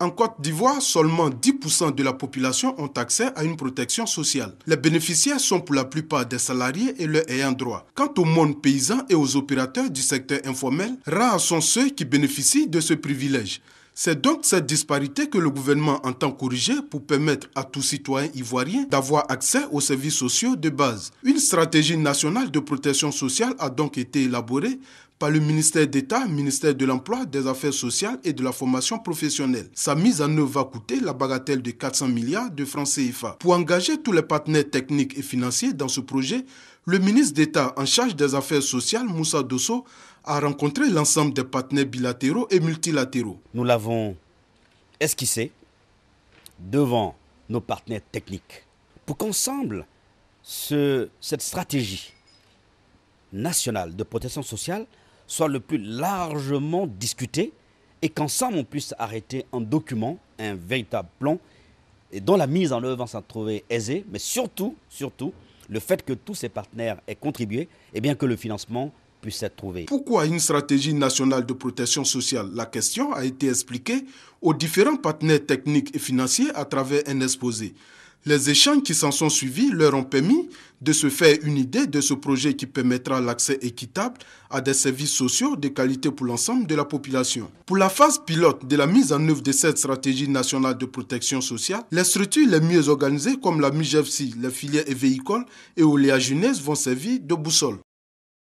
En Côte d'Ivoire, seulement 10% de la population ont accès à une protection sociale. Les bénéficiaires sont pour la plupart des salariés et leurs ayants droit. Quant au monde paysan et aux opérateurs du secteur informel, rares sont ceux qui bénéficient de ce privilège. C'est donc cette disparité que le gouvernement entend corriger pour permettre à tout citoyen ivoirien d'avoir accès aux services sociaux de base. Une stratégie nationale de protection sociale a donc été élaborée par le ministère d'État, ministère de l'Emploi, des Affaires sociales et de la formation professionnelle. Sa mise en œuvre va coûter la bagatelle de 400 milliards de francs CFA. Pour engager tous les partenaires techniques et financiers dans ce projet, le ministre d'État en charge des Affaires sociales, Moussa Dosso, à rencontrer l'ensemble des partenaires bilatéraux et multilatéraux. Nous l'avons esquissé devant nos partenaires techniques pour qu'ensemble, cette stratégie nationale de protection sociale soit le plus largement discutée et qu'ensemble on puisse arrêter un document, un véritable plan, et dont la mise en œuvre va s'en trouver aisée, mais surtout, surtout, le fait que tous ces partenaires aient contribué, et bien que le financement puisse être trouvée. Pourquoi une stratégie nationale de protection sociale La question a été expliquée aux différents partenaires techniques et financiers à travers un exposé. Les échanges qui s'en sont suivis leur ont permis de se faire une idée de ce projet qui permettra l'accès équitable à des services sociaux de qualité pour l'ensemble de la population. Pour la phase pilote de la mise en œuvre de cette stratégie nationale de protection sociale, les structures les mieux organisées comme la MIGEFSI, les filières et véhicules et oléagineuses vont servir de boussole.